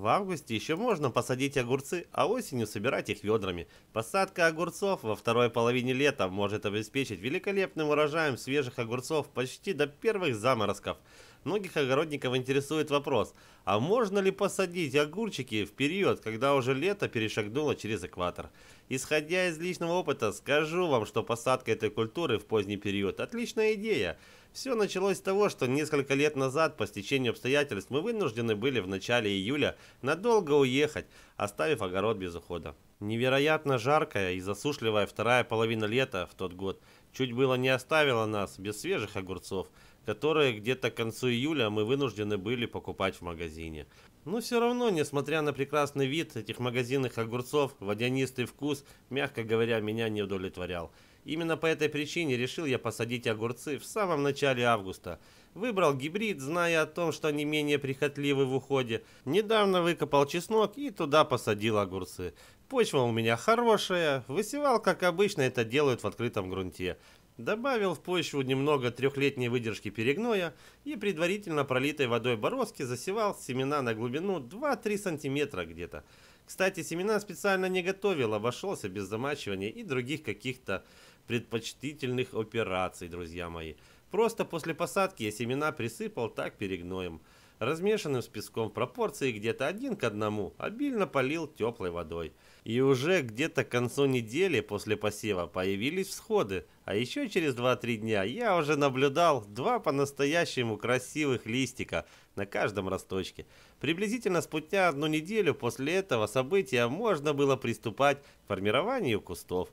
В августе еще можно посадить огурцы, а осенью собирать их ведрами. Посадка огурцов во второй половине лета может обеспечить великолепным урожаем свежих огурцов почти до первых заморозков – многих огородников интересует вопрос, а можно ли посадить огурчики в период, когда уже лето перешагнуло через экватор? Исходя из личного опыта, скажу вам, что посадка этой культуры в поздний период – отличная идея. Все началось с того, что несколько лет назад по стечению обстоятельств мы вынуждены были в начале июля надолго уехать, оставив огород без ухода. Невероятно жаркая и засушливая вторая половина лета в тот год чуть было не оставила нас без свежих огурцов, которые где-то к концу июля мы вынуждены были покупать в магазине. Но все равно, несмотря на прекрасный вид этих магазинных огурцов, водянистый вкус, мягко говоря, меня не удовлетворял – Именно по этой причине решил я посадить огурцы в самом начале августа. Выбрал гибрид, зная о том, что они менее прихотливы в уходе. Недавно выкопал чеснок и туда посадил огурцы. Почва у меня хорошая, высевал, как обычно это делают в открытом грунте добавил в почву немного трехлетней выдержки перегноя и предварительно пролитой водой бороздки засевал семена на глубину 2-3 сантиметра где-то. Кстати, семена специально не готовил, обошелся без замачивания и других каких-то предпочтительных операций, друзья мои. Просто после посадки я семена присыпал так перегноем – размешанным с песком в пропорции где-то один к одному, обильно полил теплой водой. И уже где-то к концу недели после посева появились всходы, а еще через 2-3 дня я уже наблюдал два по-настоящему красивых листика на каждом росточке. Приблизительно спустя одну неделю после этого события можно было приступать к формированию кустов.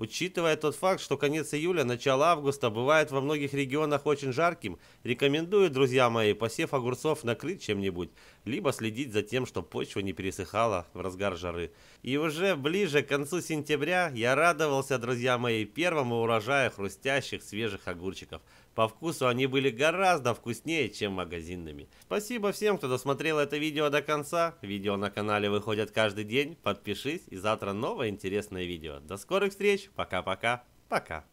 Учитывая тот факт, что конец июля, начало августа бывает во многих регионах очень жарким, рекомендую, друзья мои, посев огурцов накрыть чем-нибудь, либо следить за тем, чтобы почва не пересыхала в разгар жары. И уже ближе к концу сентября я радовался, друзья мои, первому урожаю хрустящих свежих огурчиков. По вкусу они были гораздо вкуснее, чем магазинными. Спасибо всем, кто досмотрел это видео до конца. Видео на канале выходят каждый день. Подпишись и завтра новое интересное видео. До скорых встреч! Пока-пока. Пока. -пока. Пока.